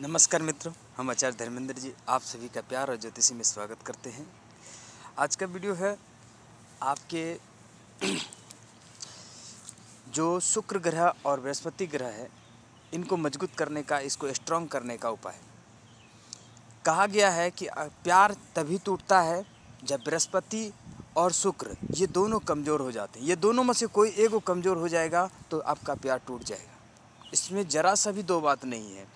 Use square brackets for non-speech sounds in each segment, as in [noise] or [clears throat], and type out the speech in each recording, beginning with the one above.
नमस्कार मित्रों हम आचार्य धर्मेंद्र जी आप सभी का प्यार और ज्योतिषी में स्वागत करते हैं आज का वीडियो है आपके [clears throat] जो शुक्र ग्रह और बृहस्पति ग्रह है इनको मजबूत करने का इसको स्ट्रॉन्ग करने का उपाय कहा गया है कि प्यार तभी टूटता है जब बृहस्पति और शुक्र ये दोनों कमज़ोर हो जाते हैं ये दोनों में से कोई एक कमज़ोर हो जाएगा तो आपका प्यार टूट जाएगा इसमें ज़रा सा भी दो बात नहीं है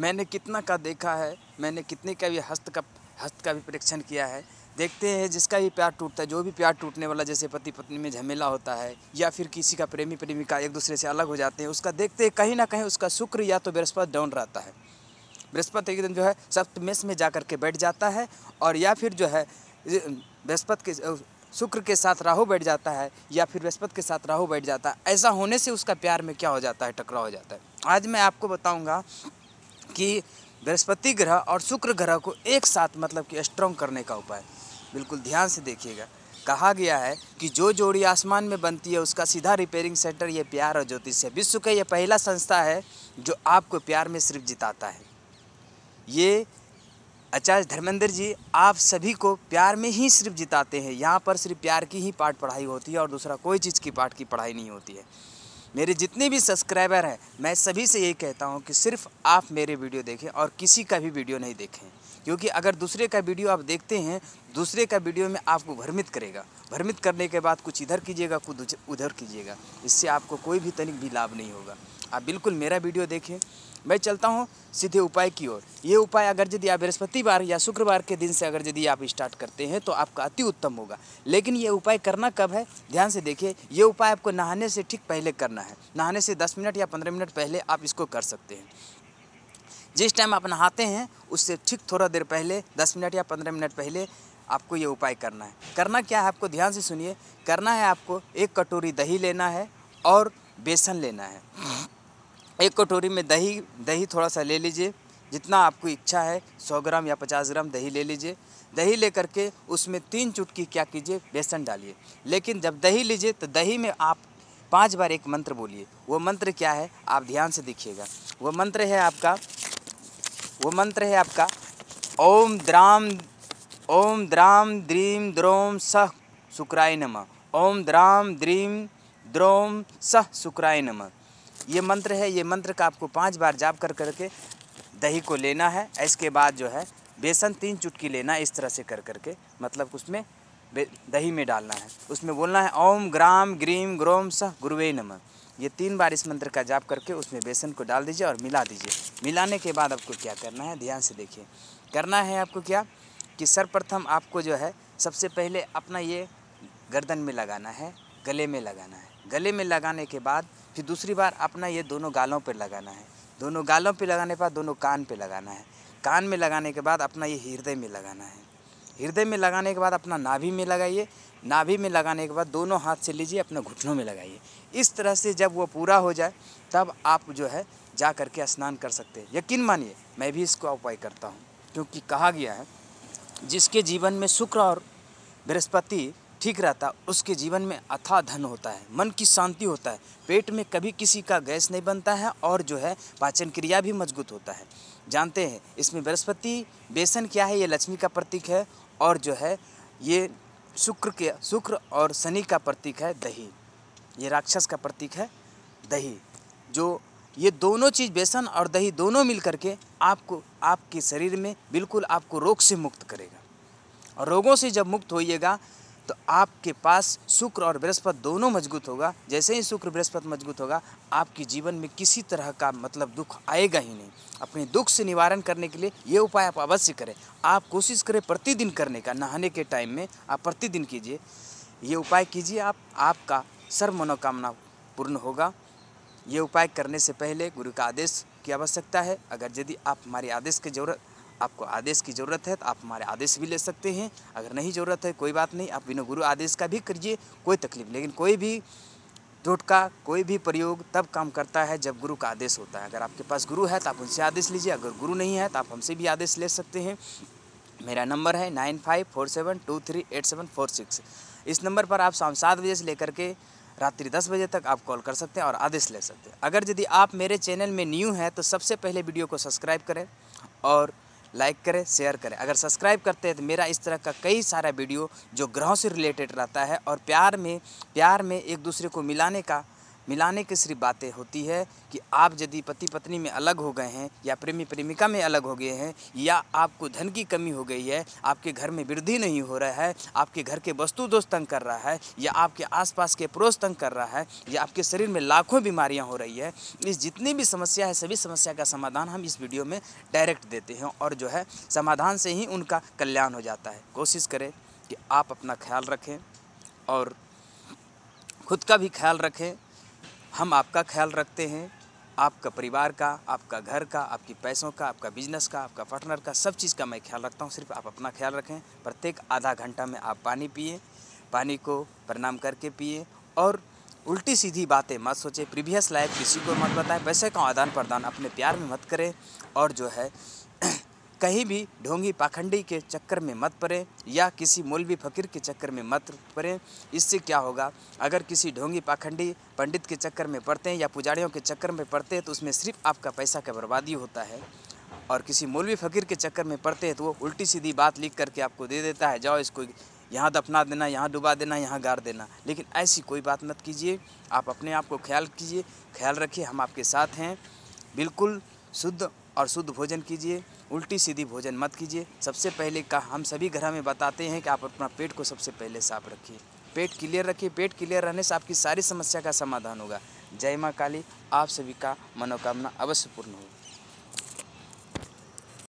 मैंने कितना का देखा है मैंने कितने का भी हस्त का हस्त का भी परीक्षण किया है देखते हैं जिसका भी प्यार टूटता है जो भी प्यार टूटने वाला जैसे पति पत्नी में झमेला होता है या फिर किसी का प्रेमी प्रेमिका एक दूसरे से अलग हो जाते हैं उसका देखते हैं कहीं ना कहीं उसका शुक्र या तो बृहस्पति डाउन रहता है बृहस्पति एक दिन जो है सप्तमेश में जा कर के बैठ जाता है और या फिर जो है बृहस्पति के शुक्र के साथ राहु बैठ जाता है या फिर बृहस्पति के साथ राहु बैठ जाता है ऐसा होने से उसका प्यार में क्या हो जाता है टकराव हो जाता है आज मैं आपको बताऊँगा कि बृहस्पति ग्रह और शुक्र ग्रह को एक साथ मतलब कि स्ट्रॉन्ग करने का उपाय बिल्कुल ध्यान से देखिएगा कहा गया है कि जो जोड़ी आसमान में बनती है उसका सीधा रिपेयरिंग सेंटर ये प्यार और ज्योतिष है विश्व का यह पहला संस्था है जो आपको प्यार में सिर्फ जिताता है ये आचार्य धर्मेंद्र जी आप सभी को प्यार में ही सिर्फ जिताते हैं यहाँ पर सिर्फ प्यार की ही पाठ पढ़ाई होती है और दूसरा कोई चीज़ की पाठ की पढ़ाई नहीं होती है मेरे जितने भी सब्सक्राइबर हैं मैं सभी से यही कहता हूँ कि सिर्फ आप मेरे वीडियो देखें और किसी का भी वीडियो नहीं देखें क्योंकि अगर दूसरे का वीडियो आप देखते हैं दूसरे का वीडियो में आपको भ्रमित करेगा भ्रमित करने के बाद कुछ इधर कीजिएगा कुछ उधर कीजिएगा इससे आपको कोई भी तनिक भी लाभ नहीं होगा आप बिल्कुल मेरा वीडियो देखें मैं चलता हूँ सीधे उपाय की ओर ये उपाय अगर यदि आप बृहस्पतिवार या शुक्रवार के दिन से अगर यदि आप स्टार्ट करते हैं तो आपका अति उत्तम होगा लेकिन ये उपाय करना कब है ध्यान से देखिए ये उपाय आपको नहाने से ठीक पहले करना है नहाने से दस मिनट या पंद्रह मिनट पहले आप इसको कर सकते हैं जिस टाइम आप नहाते हैं उससे ठीक थोड़ा देर पहले दस मिनट या पंद्रह मिनट पहले आपको ये उपाय करना है करना क्या है आपको ध्यान से सुनिए करना है आपको एक कटोरी दही लेना है और बेसन लेना है एक कटोरी में दही दही थोड़ा सा ले लीजिए जितना आपको इच्छा है सौ ग्राम या पचास ग्राम दही ले लीजिए दही ले करके उसमें तीन चुटकी क्या कीजिए बेसन डालिए लेकिन जब दही लीजिए तो दही में आप पांच बार एक मंत्र बोलिए वो मंत्र क्या है आप ध्यान से देखिएगा वो मंत्र है आपका वो मंत्र है आपका ओम द्राम ओम द्राम द्रीम द्रोम सह शुक्राय नम ओम द्राम द्रीम द्रोम सह शुक्राय नम ये मंत्र है ये मंत्र का आपको पांच बार जाप कर करके दही को लेना है इसके बाद जो है बेसन तीन चुटकी लेना इस तरह से कर करके मतलब उसमें दही में डालना है उसमें बोलना है ओम ग्राम ग्रीम ग्रोम सह गुरुवे नमः ये तीन बार इस मंत्र का जाप करके उसमें बेसन को डाल दीजिए और मिला दीजिए मिलाने के बाद आपको क्या करना है ध्यान से देखिए करना है आपको क्या कि सर्वप्रथम आपको जो है सबसे पहले अपना ये गर्दन में लगाना है गले में लगाना है गले में लगाने के बाद फिर दूसरी बार अपना ये दोनों गालों पर लगाना है दोनों गालों पर लगाने के बाद दोनों कान पर लगाना है कान में लगाने के बाद अपना ये हृदय में लगाना है हृदय में लगाने के बाद अपना नाभि में लगाइए नाभि में लगाने के बाद दोनों हाथ से लीजिए अपने घुटनों में लगाइए इस तरह से जब वो पूरा हो जाए तब आप जो है जा कर के स्नान कर सकते हैं यकीन मानिए मैं भी इसका उपाय करता हूँ क्योंकि कहा गया है जिसके जीवन में शुक्र और बृहस्पति ठीक रहता उसके जीवन में अथा धन होता है मन की शांति होता है पेट में कभी किसी का गैस नहीं बनता है और जो है पाचन क्रिया भी मजबूत होता है जानते हैं इसमें बृहस्पति बेसन क्या है ये लक्ष्मी का प्रतीक है और जो है ये शुक्र के शुक्र और शनि का प्रतीक है दही ये राक्षस का प्रतीक है दही जो ये दोनों चीज़ बेसन और दही दोनों मिल करके आपको आपके शरीर में बिल्कुल आपको रोग से मुक्त करेगा और रोगों से जब मुक्त होइएगा तो आपके पास शुक्र और बृहस्पति दोनों मजबूत होगा जैसे ही शुक्र बृहस्पति मजबूत होगा आपके जीवन में किसी तरह का मतलब दुख आएगा ही नहीं अपने दुख से निवारण करने के लिए ये उपाय आप अवश्य करें आप कोशिश करें प्रतिदिन करने का नहाने के टाइम में आप प्रतिदिन कीजिए ये उपाय कीजिए आप आपका सर्व मनोकामना पूर्ण होगा ये उपाय करने से पहले गुरु का आदेश की आवश्यकता है अगर यदि आप हमारे आदेश की जरूरत आपको आदेश की ज़रूरत है तो आप हमारे आदेश भी ले सकते हैं अगर नहीं ज़रूरत है कोई बात नहीं आप बिना गुरु आदेश का भी करिए कोई तकलीफ लेकिन कोई भी टोटका कोई भी प्रयोग तब काम करता है जब गुरु का आदेश होता है अगर आपके पास गुरु है तो आप उनसे आदेश लीजिए अगर गुरु नहीं है तो आप हमसे भी आदेश ले सकते हैं मेरा नंबर है nine five four seven two three eight seven four six इस नंबर पर आप शाम सात बजे से लेकर के रात्रि दस बजे तक आप कॉल कर सकते हैं और आदेश ले सकते हैं अगर यदि आप मेरे चैनल में न्यू हैं तो सबसे पहले वीडियो को सब्सक्राइब करें और लाइक करें शेयर करें अगर सब्सक्राइब करते हैं तो मेरा इस तरह का कई सारा वीडियो जो ग्रहों से रिलेटेड रहता है और प्यार में प्यार में एक दूसरे को मिलाने का मिलाने की सिर्फ बातें होती है कि आप यदि पति पत्नी में अलग हो गए हैं या प्रेमी प्रेमिका में अलग हो गए हैं या आपको धन की कमी हो गई है आपके घर में वृद्धि नहीं हो रहा है आपके घर के वस्तु दोष तंग कर रहा है या आपके आसपास के पड़ोस तंग कर रहा है या आपके शरीर में लाखों बीमारियाँ हो रही है इस जितनी भी समस्या है सभी समस्या का समाधान हम इस वीडियो में डायरेक्ट देते हैं और जो है समाधान से ही उनका कल्याण हो जाता है कोशिश करें कि आप अपना ख्याल रखें और खुद का भी ख्याल रखें हम आपका ख्याल रखते हैं आपका परिवार का आपका घर का आपकी पैसों का आपका बिजनेस का आपका पार्टनर का सब चीज़ का मैं ख्याल रखता हूँ सिर्फ आप अपना ख्याल रखें प्रत्येक आधा घंटा में आप पानी पिए पानी को प्रणाम करके पिए और उल्टी सीधी बातें मत सोचें प्रीवियस लाइफ किसी को मत बताएं पैसे का आदान प्रदान अपने प्यार में मत करें और जो है कहीं भी ढोंगी पाखंडी के चक्कर में मत पड़े या किसी मौलवी फ़कीर के चक्कर में मत पड़े इससे क्या होगा अगर किसी ढोंगी पाखंडी पंडित के चक्कर में पड़ते हैं या पुजारियों के चक्कर में पड़ते हैं तो उसमें सिर्फ आपका पैसा का बर्बादी होता है और किसी मौलवी फ़कीर के चक्कर में पड़ते हैं तो वो उल्टी सीधी बात लिख करके आपको दे देता है जाओ इसको यहाँ दफना देना यहाँ डुबा देना यहाँ गाड़ देना लेकिन ऐसी कोई बात मत कीजिए आप अपने आप को ख्याल कीजिए ख्याल रखिए हम आपके साथ हैं बिल्कुल शुद्ध और शुद्ध भोजन कीजिए उल्टी सीधी भोजन मत कीजिए सबसे पहले का हम सभी घर में बताते हैं कि आप अपना पेट को सबसे पहले साफ रखिए पेट क्लियर रखिए पेट क्लियर रहने से आपकी सारी समस्या का समाधान होगा जय माँ काली आप सभी का मनोकामना अवश्य पूर्ण होगी